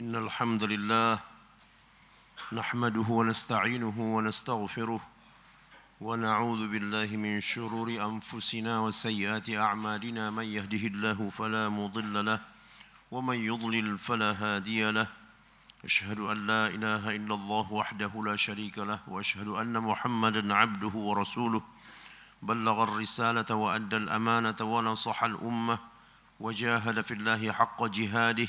إن الحمد لله نحمده ونستعينه ونستغفره ونعوذ بالله من شرور أنفسنا وسيئات أعمالنا من يهده الله فلا مضل له ومن يضلل فلا هادي له أشهد أن لا إله إلا الله وحده لا شريك له وأشهد أن محمدا عبده ورسوله بلغ الرسالة وأدى الأمانة ونصح الأمة وجاهد في الله حق جهاده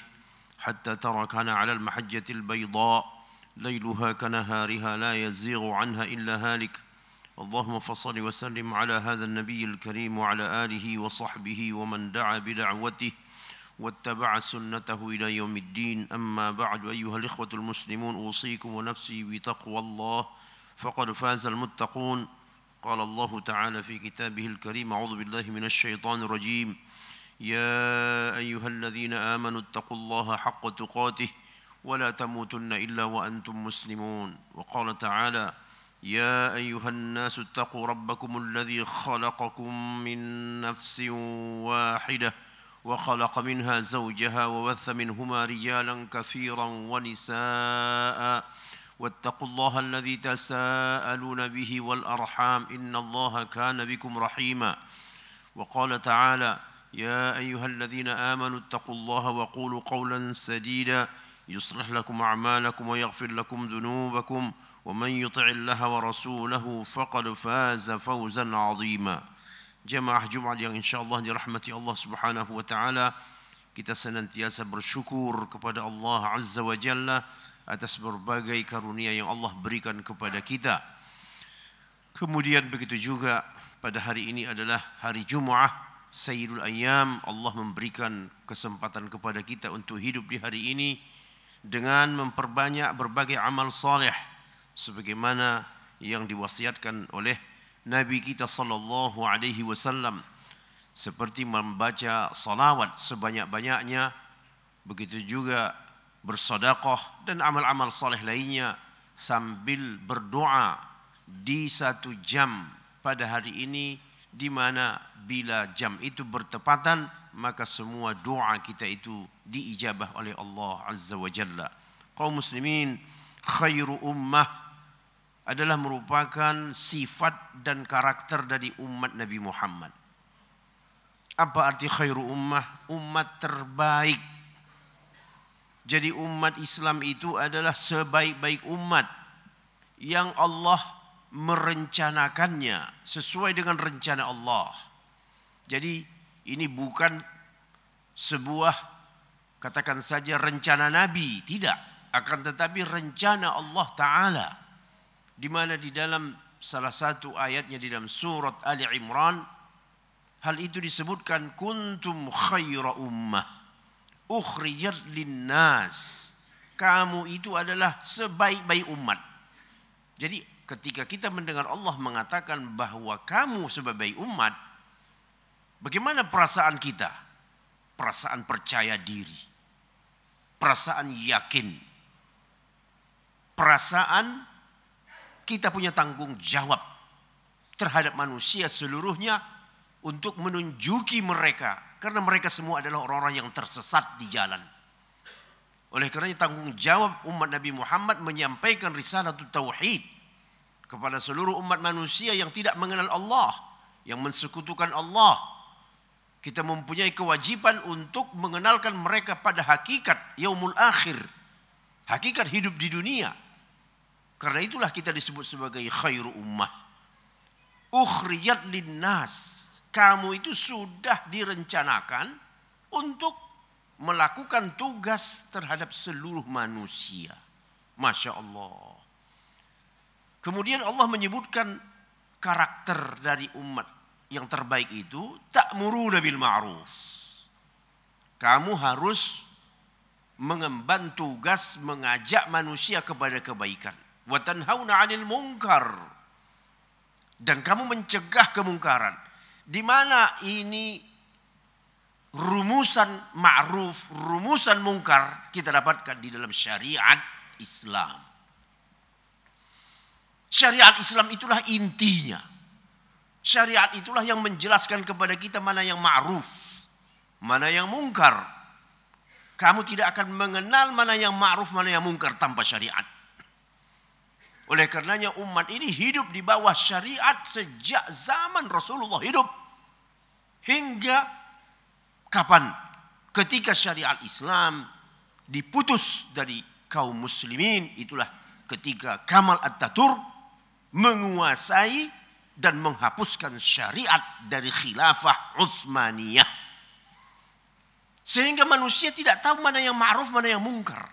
حتى تركنا على المحجة البيضاء ليلها كنهارها لا يزيغ عنها إلا هالك اللهم فصل وسلم على هذا النبي الكريم وعلى آله وصحبه ومن دعا بدعوته واتبع سنته إلى يوم الدين أما بعد أيها الإخوة المسلمون أوصيكم ونفسي بتقوى الله فقد فاز المتقون قال الله تعالى في كتابه الكريم أعوذ بالله من الشيطان الرجيم يا أيها الذين آمنوا اتقوا الله حق تقاته ولا تموتن إلا وأنتم مسلمون وقال تعالى يا أيها الناس اتقوا ربكم الذي خلقكم من نفس واحدة وخلق منها زوجها وبث منهما رجالا كثيرا ونساء واتقوا الله الذي تساءلون به والأرحام إن الله كان بكم رحيما وقال تعالى يا أيها الذين آمنوا اتقوا الله وقولوا قولا سديدا يصلح لكم أعمالكم ويغفر لكم ذنوبكم ومن يطع الله ورسوله فقد فاز فوزا عظيما جماعة جمعة اليوم إن شاء الله لرحمة الله سبحانه وتعالى كتا senantiasa bersyukur kepada Allah الله عز وجل atas berbagai karunia yang الله بريكا kepada كتا Kemudian begitu juga pada hari ini adalah hari Jumaat. Ah. Sayyidul Ayyam Allah memberikan kesempatan kepada kita untuk hidup di hari ini dengan memperbanyak berbagai amal saleh sebagaimana yang diwasiatkan oleh Nabi kita sallallahu alaihi wasallam seperti membaca salawat sebanyak-banyaknya begitu juga bersedekah dan amal-amal saleh lainnya sambil berdoa di satu jam pada hari ini di mana bila jam itu bertepatan maka semua doa kita itu diijabah oleh Allah Azza wa Jalla. Kaum muslimin khairu ummah adalah merupakan sifat dan karakter dari umat Nabi Muhammad. Apa arti khairu ummah? Umat terbaik. Jadi umat Islam itu adalah sebaik-baik umat yang Allah merencanakannya sesuai dengan rencana Allah. Jadi ini bukan sebuah katakan saja rencana Nabi, tidak. Akan tetapi rencana Allah Ta'ala. Di mana di dalam salah satu ayatnya di dalam surat Ali Imran. Hal itu disebutkan kuntum khaira ummah. Ukhrijat linnas. Kamu itu adalah sebaik-baik umat. Jadi ketika kita mendengar Allah mengatakan bahwa kamu sebagai umat, bagaimana perasaan kita? Perasaan percaya diri, perasaan yakin, perasaan kita punya tanggung jawab terhadap manusia seluruhnya untuk menunjuki mereka karena mereka semua adalah orang-orang yang tersesat di jalan. Oleh kerana tanggung jawab umat Nabi Muhammad menyampaikan risalah tauhid kepada seluruh umat manusia yang tidak mengenal Allah, yang mensekutukan Allah. Kita mempunyai kewajiban untuk mengenalkan mereka pada hakikat yaumul akhir, hakikat hidup di dunia. Karena itulah kita disebut sebagai khairu ummah. Ukhriyat linnas. Kamu itu sudah direncanakan untuk melakukan tugas terhadap seluruh manusia. Masya Allah. Kemudian Allah menyebutkan karakter dari umat yang terbaik itu tak muru bil ma'ruf. Kamu harus mengemban tugas mengajak manusia kepada kebaikan. Wa 'anil mungkar Dan kamu mencegah kemungkaran. Di mana ini rumusan ma'ruf, rumusan mungkar kita dapatkan di dalam syariat Islam. Syariat Islam itulah intinya. Syariat itulah yang menjelaskan kepada kita mana yang ma'ruf, mana yang mungkar. Kamu tidak akan mengenal mana yang ma'ruf, mana yang mungkar tanpa syariat. Oleh karenanya umat ini hidup di bawah syariat sejak zaman Rasulullah hidup. Hingga kapan? Ketika syariat Islam diputus dari kaum muslimin, itulah ketika Kamal Atatürk menguasai dan menghapuskan syariat dari khilafah Utsmaniyah. Sehingga manusia tidak tahu mana yang ma'ruf, mana yang mungkar.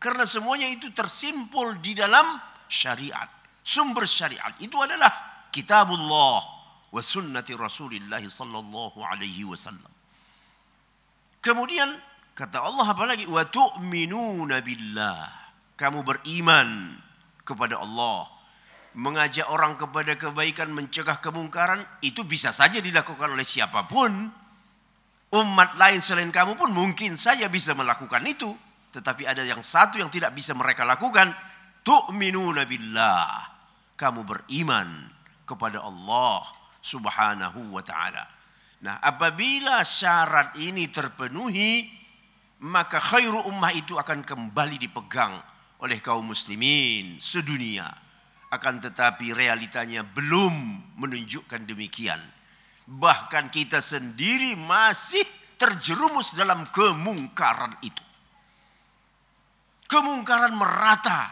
Karena semuanya itu tersimpul di dalam syariat. Sumber syariat itu adalah kitabullah wa sunnati Rasulillah sallallahu alaihi wasallam. Kemudian kata Allah apalagi wa tu'minuna billah. Kamu beriman kepada Allah mengajak orang kepada kebaikan, mencegah kemungkaran, itu bisa saja dilakukan oleh siapapun. Umat lain selain kamu pun mungkin saja bisa melakukan itu. Tetapi ada yang satu yang tidak bisa mereka lakukan. Tu'minu billah. Kamu beriman kepada Allah subhanahu wa ta'ala. Nah apabila syarat ini terpenuhi, maka khairu ummah itu akan kembali dipegang oleh kaum muslimin sedunia akan tetapi realitanya belum menunjukkan demikian. Bahkan kita sendiri masih terjerumus dalam kemungkaran itu. Kemungkaran merata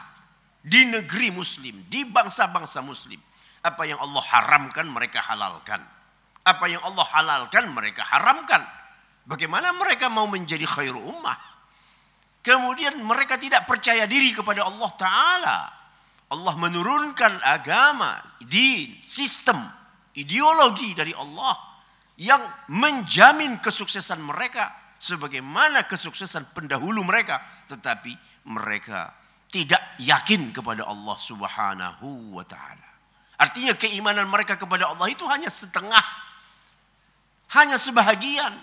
di negeri muslim, di bangsa-bangsa muslim. Apa yang Allah haramkan mereka halalkan. Apa yang Allah halalkan mereka haramkan. Bagaimana mereka mau menjadi khairu ummah? Kemudian mereka tidak percaya diri kepada Allah Ta'ala Allah menurunkan agama, din, sistem, ideologi dari Allah yang menjamin kesuksesan mereka sebagaimana kesuksesan pendahulu mereka, tetapi mereka tidak yakin kepada Allah Subhanahu wa taala. Artinya keimanan mereka kepada Allah itu hanya setengah. Hanya sebahagian.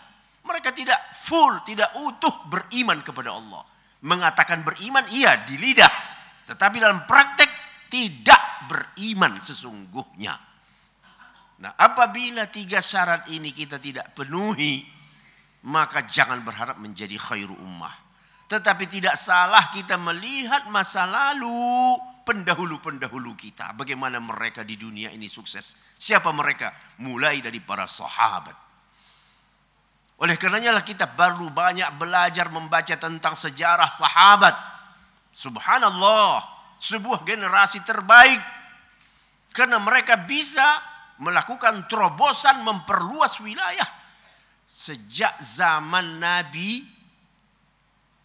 Mereka tidak full, tidak utuh beriman kepada Allah. Mengatakan beriman iya di lidah, tetapi dalam praktek tidak beriman sesungguhnya. Nah, apabila tiga syarat ini kita tidak penuhi, maka jangan berharap menjadi khairu ummah. Tetapi tidak salah kita melihat masa lalu pendahulu-pendahulu kita. Bagaimana mereka di dunia ini sukses. Siapa mereka? Mulai dari para sahabat. Oleh karenanya lah kita baru banyak belajar membaca tentang sejarah sahabat. Subhanallah sebuah generasi terbaik karena mereka bisa melakukan terobosan memperluas wilayah sejak zaman Nabi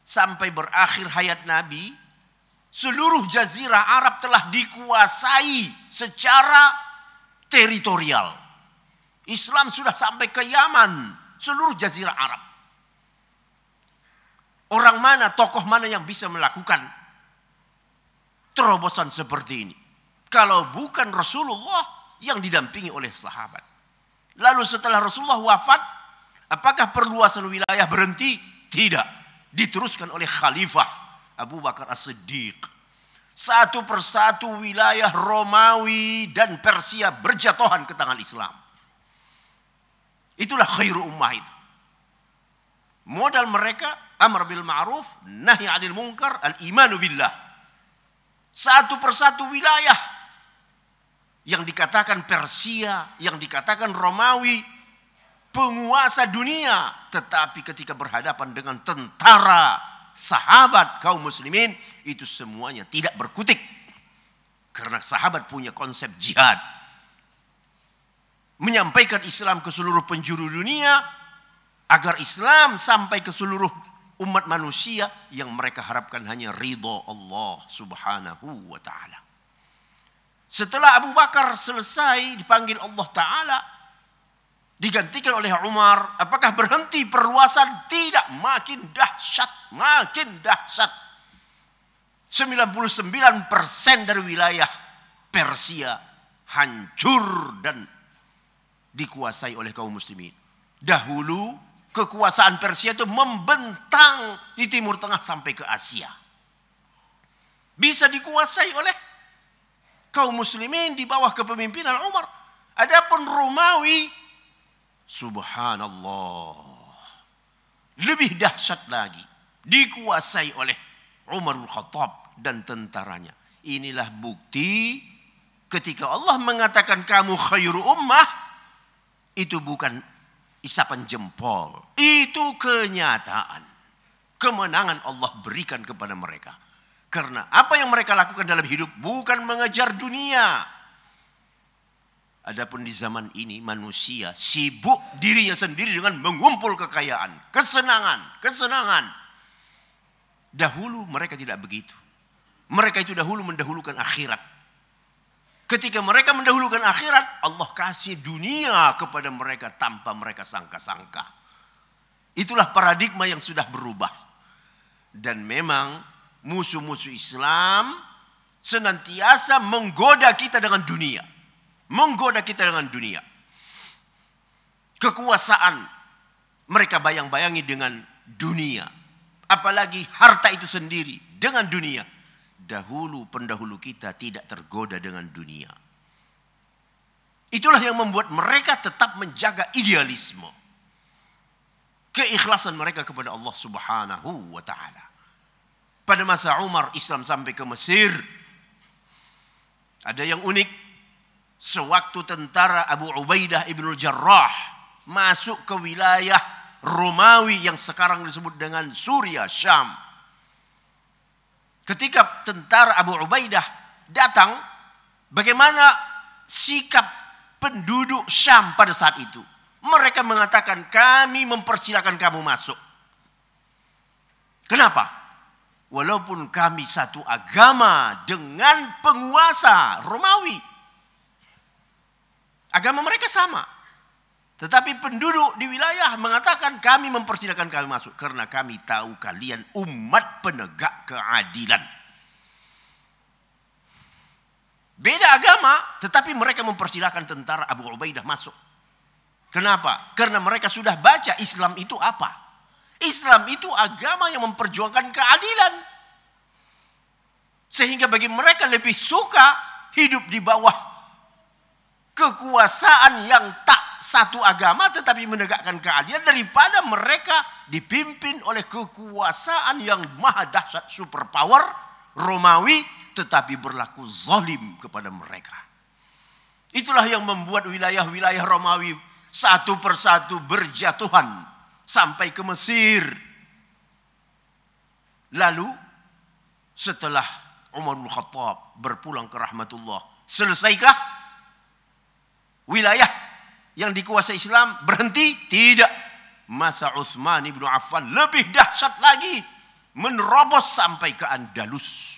sampai berakhir hayat Nabi seluruh jazirah Arab telah dikuasai secara teritorial Islam sudah sampai ke Yaman seluruh jazirah Arab orang mana tokoh mana yang bisa melakukan terobosan seperti ini. Kalau bukan Rasulullah yang didampingi oleh sahabat. Lalu setelah Rasulullah wafat, apakah perluasan wilayah berhenti? Tidak. Diteruskan oleh Khalifah Abu Bakar As-Siddiq. Satu persatu wilayah Romawi dan Persia berjatuhan ke tangan Islam. Itulah khairu ummah itu. Modal mereka amr bil ma'ruf, nahi Adil munkar, al imanu billah satu persatu wilayah yang dikatakan Persia, yang dikatakan Romawi, penguasa dunia, tetapi ketika berhadapan dengan tentara sahabat kaum muslimin, itu semuanya tidak berkutik. Karena sahabat punya konsep jihad. Menyampaikan Islam ke seluruh penjuru dunia, agar Islam sampai ke seluruh umat manusia yang mereka harapkan hanya ridho Allah subhanahu wa ta'ala. Setelah Abu Bakar selesai dipanggil Allah Ta'ala, digantikan oleh Umar, apakah berhenti perluasan? Tidak, makin dahsyat, makin dahsyat. 99% dari wilayah Persia hancur dan dikuasai oleh kaum muslimin. Dahulu kekuasaan Persia itu membentang di Timur Tengah sampai ke Asia. Bisa dikuasai oleh kaum muslimin di bawah kepemimpinan Umar. Adapun Romawi, subhanallah. Lebih dahsyat lagi. Dikuasai oleh Umarul Khattab dan tentaranya. Inilah bukti ketika Allah mengatakan kamu khairu ummah. Itu bukan isapan jempol. Itu kenyataan. Kemenangan Allah berikan kepada mereka. Karena apa yang mereka lakukan dalam hidup bukan mengejar dunia. Adapun di zaman ini manusia sibuk dirinya sendiri dengan mengumpul kekayaan, kesenangan, kesenangan. Dahulu mereka tidak begitu. Mereka itu dahulu mendahulukan akhirat. Ketika mereka mendahulukan akhirat, Allah kasih dunia kepada mereka tanpa mereka sangka-sangka. Itulah paradigma yang sudah berubah. Dan memang musuh-musuh Islam senantiasa menggoda kita dengan dunia. Menggoda kita dengan dunia. Kekuasaan mereka bayang-bayangi dengan dunia. Apalagi harta itu sendiri dengan dunia dahulu pendahulu kita tidak tergoda dengan dunia. Itulah yang membuat mereka tetap menjaga idealisme. Keikhlasan mereka kepada Allah Subhanahu wa taala. Pada masa Umar Islam sampai ke Mesir. Ada yang unik. Sewaktu tentara Abu Ubaidah ibnu Jarrah masuk ke wilayah Romawi yang sekarang disebut dengan Suriah Syam ketika tentara Abu Ubaidah datang, bagaimana sikap penduduk Syam pada saat itu? Mereka mengatakan, kami mempersilahkan kamu masuk. Kenapa? Walaupun kami satu agama dengan penguasa Romawi. Agama mereka sama. Tetapi penduduk di wilayah mengatakan kami mempersilahkan kami masuk karena kami tahu kalian umat penegak keadilan. Beda agama, tetapi mereka mempersilahkan tentara Abu Ubaidah masuk. Kenapa? Karena mereka sudah baca Islam itu apa. Islam itu agama yang memperjuangkan keadilan. Sehingga bagi mereka lebih suka hidup di bawah kekuasaan yang tak satu agama tetapi menegakkan keadilan daripada mereka dipimpin oleh kekuasaan yang maha dahsyat superpower Romawi tetapi berlaku zalim kepada mereka. Itulah yang membuat wilayah-wilayah Romawi satu persatu berjatuhan sampai ke Mesir. Lalu setelah Umarul Khattab berpulang ke rahmatullah, selesaikah wilayah yang dikuasai Islam berhenti? Tidak. Masa Uthman bin Affan lebih dahsyat lagi menerobos sampai ke Andalus.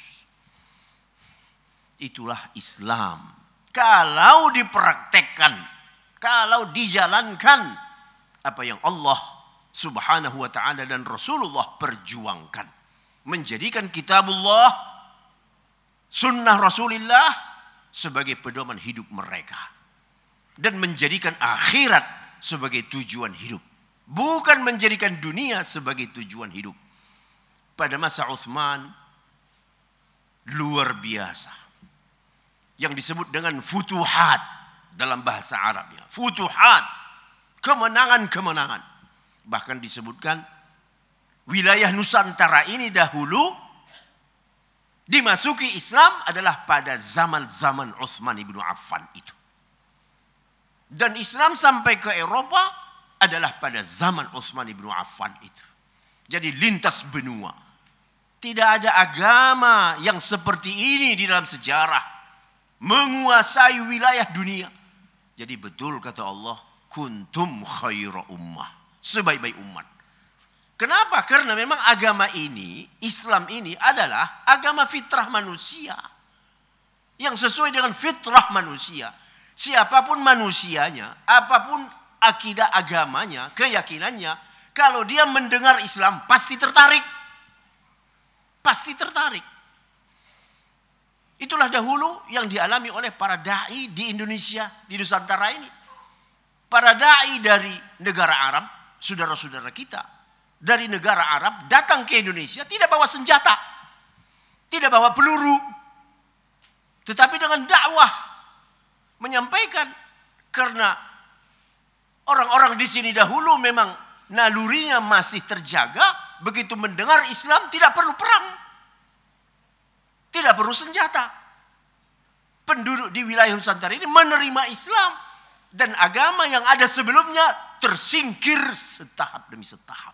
Itulah Islam. Kalau dipraktekkan, kalau dijalankan apa yang Allah Subhanahu wa taala dan Rasulullah perjuangkan, menjadikan kitabullah sunnah Rasulullah sebagai pedoman hidup mereka dan menjadikan akhirat sebagai tujuan hidup. Bukan menjadikan dunia sebagai tujuan hidup. Pada masa Uthman, luar biasa. Yang disebut dengan futuhat dalam bahasa Arabnya. Futuhat, kemenangan-kemenangan. Bahkan disebutkan wilayah Nusantara ini dahulu dimasuki Islam adalah pada zaman-zaman Uthman ibnu Affan itu dan Islam sampai ke Eropa adalah pada zaman Utsman bin Affan itu. Jadi lintas benua. Tidak ada agama yang seperti ini di dalam sejarah menguasai wilayah dunia. Jadi betul kata Allah, kuntum khaira ummah, sebaik-baik umat. Kenapa? Karena memang agama ini, Islam ini adalah agama fitrah manusia. Yang sesuai dengan fitrah manusia siapapun manusianya, apapun akidah agamanya, keyakinannya, kalau dia mendengar Islam pasti tertarik. Pasti tertarik. Itulah dahulu yang dialami oleh para dai di Indonesia, di Nusantara ini. Para dai dari negara Arab, saudara-saudara kita, dari negara Arab datang ke Indonesia tidak bawa senjata, tidak bawa peluru, tetapi dengan dakwah menyampaikan karena orang-orang di sini dahulu memang nalurinya masih terjaga, begitu mendengar Islam tidak perlu perang. Tidak perlu senjata. Penduduk di wilayah Nusantara ini menerima Islam dan agama yang ada sebelumnya tersingkir setahap demi setahap.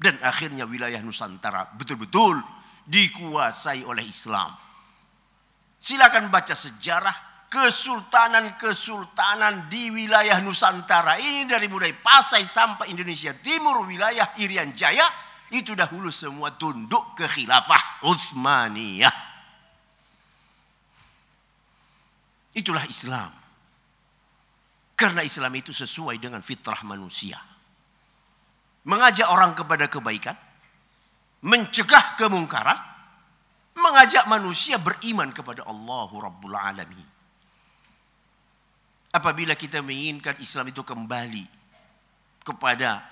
Dan akhirnya wilayah Nusantara betul-betul dikuasai oleh Islam. Silakan baca sejarah kesultanan-kesultanan di wilayah Nusantara ini dari mulai Pasai sampai Indonesia Timur wilayah Irian Jaya itu dahulu semua tunduk ke khilafah Utsmaniyah. Itulah Islam. Karena Islam itu sesuai dengan fitrah manusia. Mengajak orang kepada kebaikan, mencegah kemungkaran, mengajak manusia beriman kepada Allah Rabbul Alamin apabila kita menginginkan Islam itu kembali kepada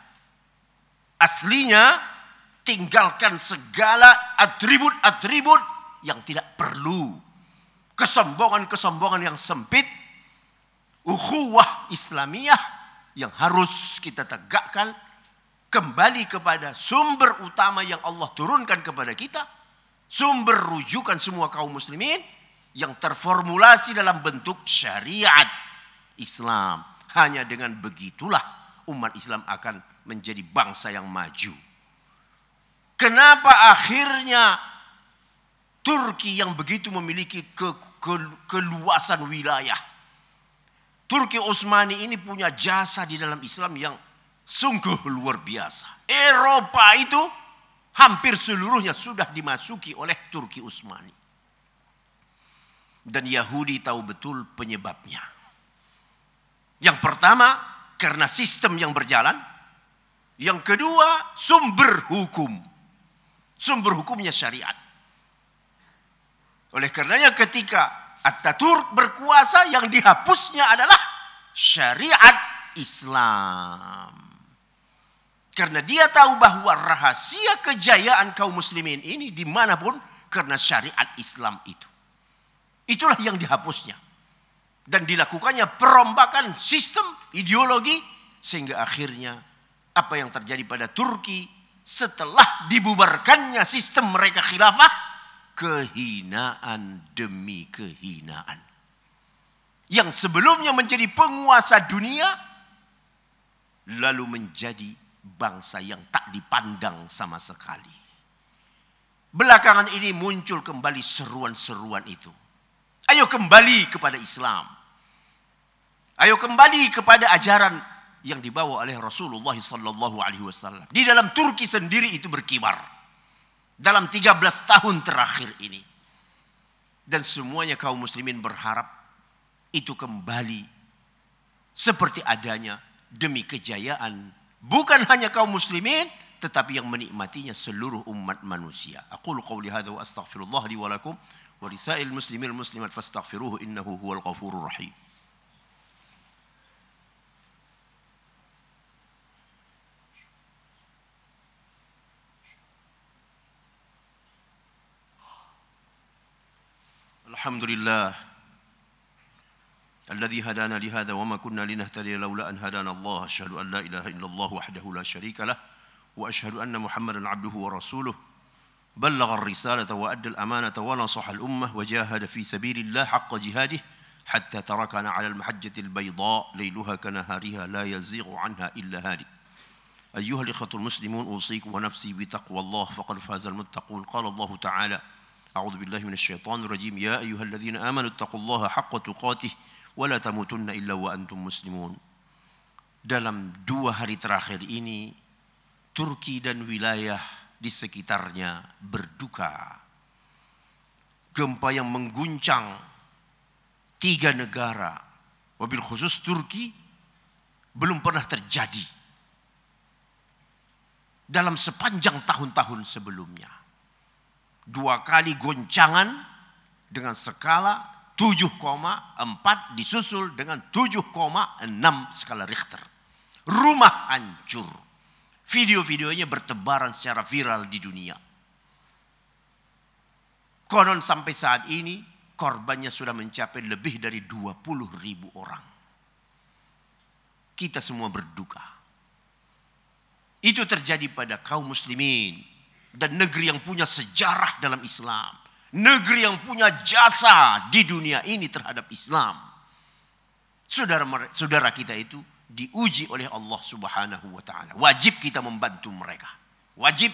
aslinya tinggalkan segala atribut-atribut yang tidak perlu kesombongan-kesombongan yang sempit ukhuwah islamiyah yang harus kita tegakkan kembali kepada sumber utama yang Allah turunkan kepada kita sumber rujukan semua kaum muslimin yang terformulasi dalam bentuk syariat Islam. Hanya dengan begitulah umat Islam akan menjadi bangsa yang maju. Kenapa akhirnya Turki yang begitu memiliki ke, ke, keluasan wilayah. Turki Utsmani ini punya jasa di dalam Islam yang sungguh luar biasa. Eropa itu hampir seluruhnya sudah dimasuki oleh Turki Utsmani. Dan Yahudi tahu betul penyebabnya. Yang pertama, karena sistem yang berjalan. Yang kedua, sumber hukum. Sumber hukumnya syariat. Oleh karenanya ketika Ataturk berkuasa yang dihapusnya adalah syariat Islam. Karena dia tahu bahwa rahasia kejayaan kaum muslimin ini dimanapun karena syariat Islam itu. Itulah yang dihapusnya dan dilakukannya perombakan sistem ideologi sehingga akhirnya apa yang terjadi pada Turki setelah dibubarkannya sistem mereka khilafah kehinaan demi kehinaan yang sebelumnya menjadi penguasa dunia lalu menjadi bangsa yang tak dipandang sama sekali belakangan ini muncul kembali seruan-seruan itu ayo kembali kepada Islam Ayo kembali kepada ajaran yang dibawa oleh Rasulullah sallallahu alaihi wasallam. Di dalam Turki sendiri itu berkibar. Dalam 13 tahun terakhir ini. Dan semuanya kaum muslimin berharap itu kembali seperti adanya demi kejayaan bukan hanya kaum muslimin tetapi yang menikmatinya seluruh umat manusia. Aku qawli hadza wa astaghfirullah li wa lakum wa lisail muslimin muslimat fastaghfiruhu innahu huwal ghafurur rahim. الحمد لله الذي هدانا لهذا وما كنا لنهتدي لولا أن هدانا الله أشهد أن لا إله إلا الله وحده لا شريك له وأشهد أن محمدا عبده ورسوله بلغ الرسالة وأدى الأمانة ونصح الأمة وجاهد في سبيل الله حق جهاده حتى تركنا على المحجة البيضاء ليلها كنهارها لا يزيغ عنها إلا هادي أيها الإخوة المسلمون أوصيكم ونفسي بتقوى الله فقد فاز المتقون قال الله تعالى أعوذ بالله من الشيطان الرجيم يا أيها الذين آمنوا اتقوا الله حق تقاته ولا تموتن إلا وأنتم مسلمون dalam dua hari terakhir ini Turki dan wilayah di sekitarnya berduka gempa yang mengguncang tiga negara wabil khusus Turki belum pernah terjadi dalam sepanjang tahun-tahun sebelumnya dua kali goncangan dengan skala 7,4 disusul dengan 7,6 skala Richter. Rumah hancur. Video-videonya bertebaran secara viral di dunia. Konon sampai saat ini korbannya sudah mencapai lebih dari 20 ribu orang. Kita semua berduka. Itu terjadi pada kaum muslimin dan negeri yang punya sejarah dalam Islam. Negeri yang punya jasa di dunia ini terhadap Islam. Saudara, saudara kita itu diuji oleh Allah Subhanahu wa taala. Wajib kita membantu mereka. Wajib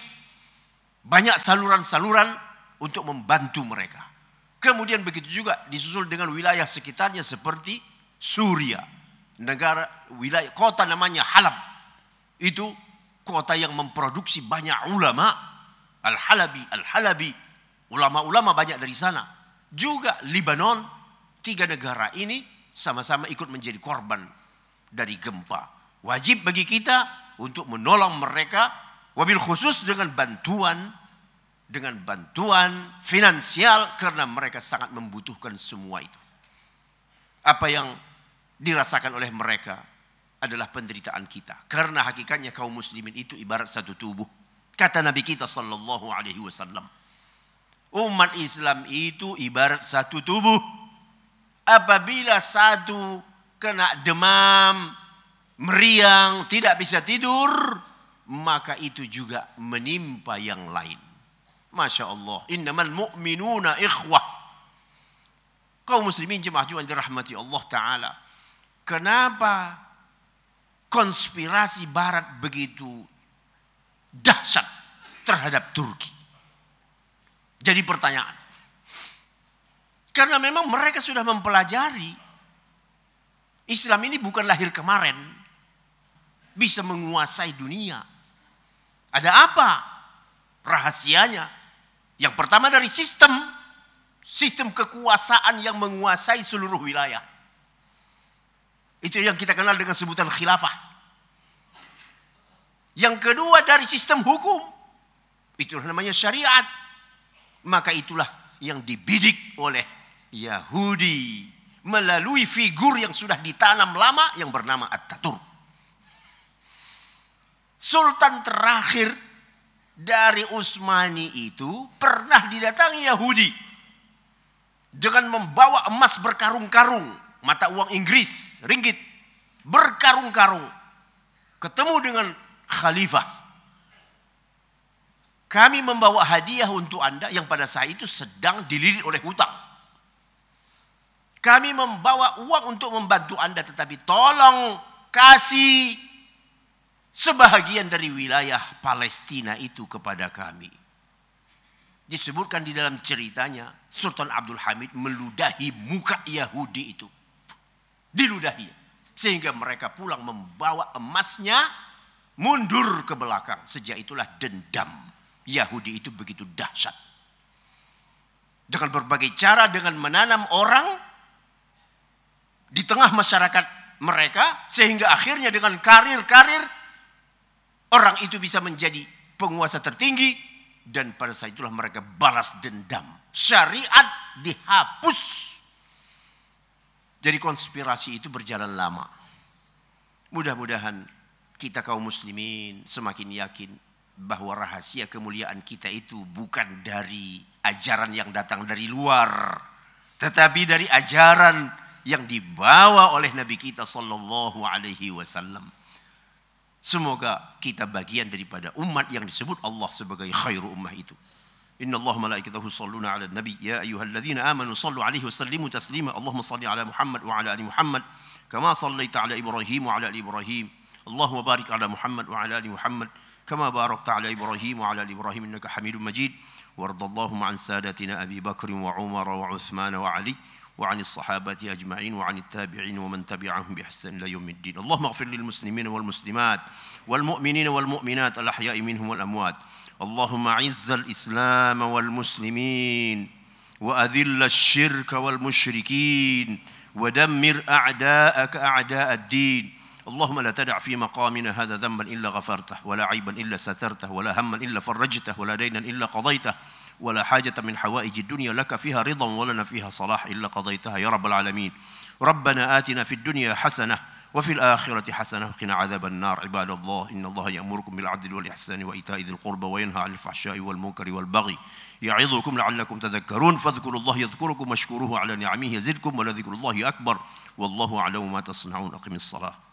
banyak saluran-saluran untuk membantu mereka. Kemudian begitu juga disusul dengan wilayah sekitarnya seperti Suria. Negara wilayah kota namanya Halab. Itu kota yang memproduksi banyak ulama Al-Halabi, Al-Halabi. Ulama-ulama banyak dari sana. Juga Lebanon, tiga negara ini sama-sama ikut menjadi korban dari gempa. Wajib bagi kita untuk menolong mereka wabil khusus dengan bantuan dengan bantuan finansial karena mereka sangat membutuhkan semua itu. Apa yang dirasakan oleh mereka adalah penderitaan kita. Karena hakikatnya kaum muslimin itu ibarat satu tubuh. Kata Nabi kita sallallahu alaihi wasallam. Umat Islam itu ibarat satu tubuh. Apabila satu kena demam, meriang, tidak bisa tidur, maka itu juga menimpa yang lain. Masya Allah. Innamal mu'minuna ikhwah. Kau muslimin jemaah juan dirahmati Allah Ta'ala. Kenapa konspirasi barat begitu dahsyat terhadap Turki. Jadi pertanyaan. Karena memang mereka sudah mempelajari Islam ini bukan lahir kemarin. Bisa menguasai dunia. Ada apa rahasianya? Yang pertama dari sistem. Sistem kekuasaan yang menguasai seluruh wilayah. Itu yang kita kenal dengan sebutan khilafah. Yang kedua dari sistem hukum. Itu namanya syariat. Maka itulah yang dibidik oleh Yahudi melalui figur yang sudah ditanam lama yang bernama at Sultan terakhir dari Utsmani itu pernah didatangi Yahudi dengan membawa emas berkarung-karung, mata uang Inggris, ringgit, berkarung-karung. Ketemu dengan khalifah. Kami membawa hadiah untuk Anda yang pada saat itu sedang dililit oleh hutang. Kami membawa uang untuk membantu Anda tetapi tolong kasih sebahagian dari wilayah Palestina itu kepada kami. Disebutkan di dalam ceritanya Sultan Abdul Hamid meludahi muka Yahudi itu. Diludahi. Sehingga mereka pulang membawa emasnya mundur ke belakang. Sejak itulah dendam Yahudi itu begitu dahsyat. Dengan berbagai cara, dengan menanam orang di tengah masyarakat mereka, sehingga akhirnya dengan karir-karir orang itu bisa menjadi penguasa tertinggi, dan pada saat itulah mereka balas dendam. Syariat dihapus. Jadi konspirasi itu berjalan lama. Mudah-mudahan kita kaum muslimin semakin yakin bahwa rahasia kemuliaan kita itu bukan dari ajaran yang datang dari luar tetapi dari ajaran yang dibawa oleh nabi kita sallallahu alaihi wasallam semoga kita bagian daripada umat yang disebut Allah sebagai khairu ummah itu Inna Allah malaikatahu salluna ala nabi ya ayyuhalladzina amanu sallu alaihi wasallimu taslima Allahumma salli ala Muhammad wa ala ali Muhammad kama sallaita ala Ibrahim wa ala ali Ibrahim اللهم بارك على محمد وعلى آل محمد كما باركت على إبراهيم وعلى آل إبراهيم إنك حميد مجيد وارض اللهم عن سادتنا أبي بكر وعمر وعثمان وعلي وعن الصحابة أجمعين وعن التابعين ومن تبعهم بإحسان إلى يوم الدين اللهم اغفر للمسلمين والمسلمات والمؤمنين والمؤمنات الأحياء منهم والأموات اللهم عز الإسلام والمسلمين وأذل الشرك والمشركين ودمر أعداءك أعداء الدين اللهم لا تدع في مقامنا هذا ذنبا إلا غفرته ولا عيبا إلا سترته ولا هما إلا فرجته ولا دينا إلا قضيته ولا حاجة من حوائج الدنيا لك فيها رضا ولنا فيها صلاح إلا قضيتها يا رب العالمين ربنا آتنا في الدنيا حسنة وفي الآخرة حسنة وقنا عذاب النار عباد الله إن الله يأمركم بالعدل والإحسان وإيتاء ذي القربى وينهى عن الفحشاء والمنكر والبغي يعظكم لعلكم تذكرون فاذكروا الله يذكركم واشكروه على نعمه يزدكم ولذكر الله أكبر والله أعلم ما تصنعون أقم الصلاة